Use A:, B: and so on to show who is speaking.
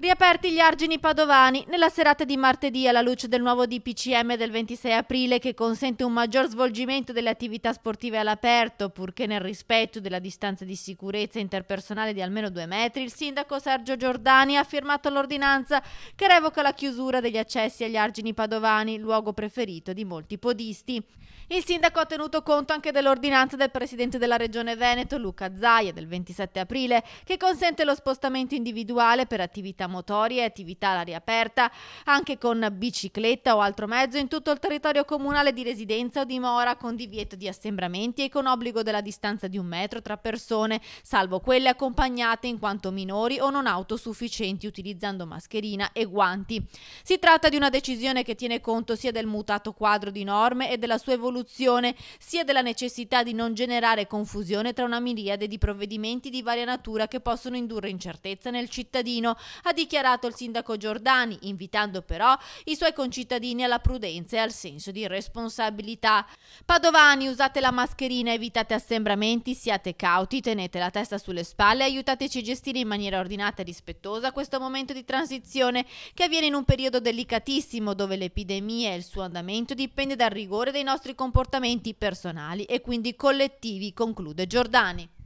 A: Riaperti gli argini padovani, nella serata di martedì alla luce del nuovo DPCM del 26 aprile che consente un maggior svolgimento delle attività sportive all'aperto, purché nel rispetto della distanza di sicurezza interpersonale di almeno due metri, il sindaco Sergio Giordani ha firmato l'ordinanza che revoca la chiusura degli accessi agli argini padovani, luogo preferito di molti podisti. Il sindaco ha tenuto conto anche dell'ordinanza del presidente della regione Veneto, Luca Zaia, del 27 aprile, che consente lo spostamento individuale per attività motorie, attività all'aria aperta, anche con bicicletta o altro mezzo in tutto il territorio comunale di residenza o dimora, con divieto di assembramenti e con obbligo della distanza di un metro tra persone, salvo quelle accompagnate in quanto minori o non autosufficienti, utilizzando mascherina e guanti. Si tratta di una decisione che tiene conto sia del mutato quadro di norme e della sua evoluzione, sia della necessità di non generare confusione tra una miriade di provvedimenti di varia natura che possono indurre incertezza nel cittadino, ad dichiarato il sindaco Giordani, invitando però i suoi concittadini alla prudenza e al senso di responsabilità. Padovani, usate la mascherina, evitate assembramenti, siate cauti, tenete la testa sulle spalle, e aiutateci a gestire in maniera ordinata e rispettosa questo momento di transizione che avviene in un periodo delicatissimo dove l'epidemia e il suo andamento dipende dal rigore dei nostri comportamenti personali e quindi collettivi, conclude Giordani.